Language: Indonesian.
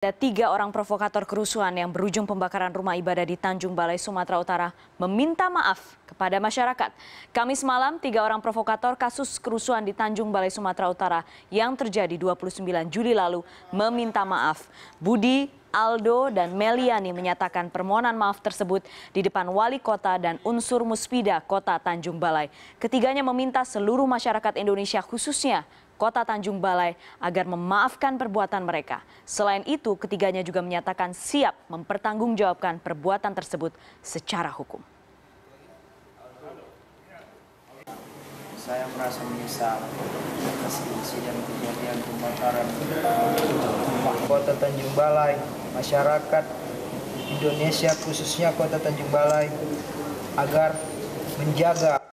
Ada tiga orang provokator kerusuhan yang berujung pembakaran rumah ibadah di Tanjung Balai, Sumatera Utara meminta maaf kepada masyarakat. Kamis malam, tiga orang provokator kasus kerusuhan di Tanjung Balai, Sumatera Utara yang terjadi 29 Juli lalu meminta maaf. Budi, Aldo, dan Meliani menyatakan permohonan maaf tersebut di depan wali kota dan unsur muspida kota Tanjung Balai. Ketiganya meminta seluruh masyarakat Indonesia khususnya kota Tanjung Balai agar memaafkan perbuatan mereka. Selain itu, ketiganya juga menyatakan siap mempertanggungjawabkan perbuatan tersebut secara hukum. Saya merasa menyesal atas insiden kejadian pembakaran kota Tanjung Balai, masyarakat Indonesia khususnya kota Tanjung Balai agar menjaga